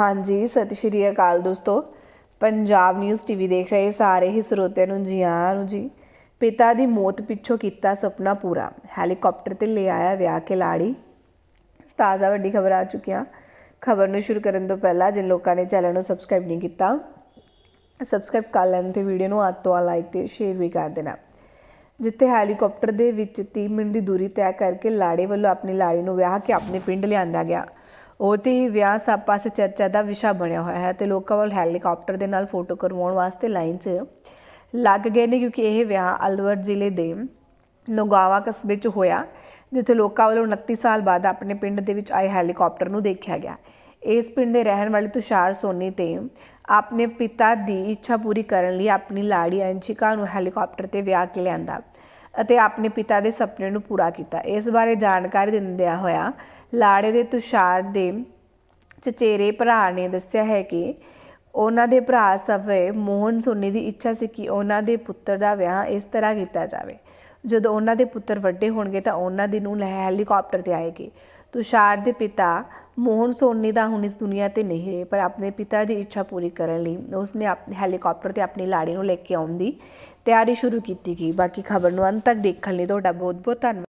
ਹਾਂਜੀ ਸਤਿ ਸ਼੍ਰੀ ਅਕਾਲ ਦੋਸਤੋ ਪੰਜਾਬ ਨਿਊਜ਼ ਟੀਵੀ ਦੇਖ ਰਹੇ ਸਾਰੇ ਹੀ ਸਰੋਤਿਆਂ ਨੂੰ ਜੀ ਆਇਆਂ ਨੂੰ ਜੀ ਪਿਤਾ ਦੀ ਮੌਤ ਪਿੱਛੋਂ ਕੀਤਾ ਸੁਪਨਾ ਪੂਰਾ ਹੈਲੀਕਾਪਟਰ ਤੇ ਲੈ ਆਇਆ ਵਿਆਹ ਕੇ ਲਾੜੀ ਤਾਜ਼ਾ ਵੱਡੀ ਖਬਰ ਆ ਚੁੱਕੀਆਂ ਖਬਰ ਨੂੰ ਸ਼ੁਰੂ ਕਰਨ ਤੋਂ ਪਹਿਲਾਂ ਜੇ ਲੋਕਾਂ ਨੇ ਚੈਨਲ ਨੂੰ ਸਬਸਕ੍ਰਾਈਬ ਨਹੀਂ ਕੀਤਾ ਸਬਸਕ੍ਰਾਈਬ ਕਰ ਲੈਣ ਤੇ ਵੀਡੀਓ ਨੂੰ ਹੱਥ ਤੋਂ ਲਾਈਕ ਤੇ ਸ਼ੇਅਰ ਵੀ ਕਰ ਦੇਣਾ ਜਿੱਥੇ ਹੈਲੀਕਾਪਟਰ ਦੇ ਵਿੱਚ 30 ਮਿੰਟ ਦੀ ਦੂਰੀ ਤੈਅ ਕਰਕੇ ਲਾੜੇ ਵੱਲੋਂ ਆਪਣੀ ਲਾੜੀ ਨੂੰ ਵਿਆਹ ਕੇ ਆਪਣੇ ਪਿੰਡ ਲਿਆਂਦਾ ਗਿਆ ਉਹਦੀ ਵਿਆਹ ਸਭ ਪਾਸੇ ਚਰਚਾ ਦਾ ਵਿਸ਼ਾ ਬਣਿਆ ਹੋਇਆ ਹੈ ਤੇ ਲੋਕਾਂ ਵੱਲ ਹੈਲੀਕਾਪਟਰ ਦੇ ਨਾਲ ਫੋਟੋ ਕਰਵਾਉਣ ਵਾਸਤੇ ਲਾਈਨ 'ਚ ਲੱਗ ਗਏ ਨੇ ਕਿਉਂਕਿ ਇਹ ਵਿਆਹ ਅਲਵਰ ਜ਼ਿਲ੍ਹੇ ਦੇ ਨੋਗਾਵਾ ਕਸਬੇ 'ਚ ਹੋਇਆ ਜਿੱਥੇ ਲੋਕਾਂ ਵੱਲੋਂ 29 ਸਾਲ ਬਾਅਦ ਆਪਣੇ ਪਿੰਡ ਦੇ ਵਿੱਚ ਆਏ ਹੈਲੀਕਾਪਟਰ ਨੂੰ ਦੇਖਿਆ ਗਿਆ ਇਸ ਪਿੰਡ ਦੇ ਰਹਿਣ ਵਾਲੇ ਤੁਸ਼ਾਰ ਸੋਨੀ ਤੇ ਆਪਣੇ ਪਿਤਾ ਦੀ ਇੱਛਾ ਪੂਰੀ ਕਰਨ ਲਈ ਆਪਣੀ ਲਾੜੀ ਅੰਸ਼ਿਕਾ ਨੂੰ ਹੈਲੀਕਾਪਟਰ ਤੇ ਵਿਆਹ ਕੇ ਲਿਆਂਦਾ ਅਤੇ ਆਪਣੇ ਪਿਤਾ ਦੇ ਸੁਪਨੇ ਨੂੰ ਪੂਰਾ ਕੀਤਾ ਇਸ ਬਾਰੇ ਜਾਣਕਾਰੀ ਦਿੰਦਿਆ ਹੋਇਆ ਲਾੜੇ ਦੇ ਤੁਸ਼ਾਰ ਦੇ ਚਚੇਰੇ ਭਰਾ ਨੇ ਦੱਸਿਆ ਹੈ ਕਿ ਉਹਨਾਂ ਦੇ ਭਰਾ ਸਵੇ ਮੋਹਨ ਸੋਨੀ ਦੀ ਇੱਛਾ ਸੀ ਕਿ ਉਹਨਾਂ ਦੇ ਪੁੱਤਰ ਦਾ ਵਿਆਹ ਇਸ ਤਰ੍ਹਾਂ ਕੀਤਾ ਜਾਵੇ ਜਦੋਂ ਉਹਨਾਂ ਦੇ ਪੁੱਤਰ ਵੱਡੇ ਹੋਣਗੇ ਤਾਂ ਉਹਨਾਂ ਦੀ ਨੂੰ ਹੈਲੀਕਾਪਟਰ ਤੇ ਆਏਗੀ ਤੁਸ਼ਾਰ ਦੇ ਪਿਤਾ ਮੋਹਨ ਸੋਨੀ ਦਾ ਹੁਣ ਇਸ ਦੁਨੀਆ ਤੇ ਨਹੀਂ ਰਹੇ ਪਰ ਆਪਣੇ ਪਿਤਾ ਦੀ ਇੱਛਾ ਪੂਰੀ ਕਰਨ ਲਈ ਉਸਨੇ ਆਪਣੇ ਹੈਲੀਕਾਪਟਰ ਤੇ ਆਪਣੀ ਲਾੜੀ ਨੂੰ ਲੈ ਕੇ ਆਉਣ ਦੀ ਤਿਆਰੀ ਸ਼ੁਰੂ ਕੀਤੀ ਗਈ ਬਾਕੀ ਖਬਰ ਨੂੰ ਅੰਤ ਤੱਕ ਦੇਖਣ ਲਈ ਤੁਹਾਡਾ ਬਹੁਤ ਬਹੁਤ ਧੰਨਵਾਦ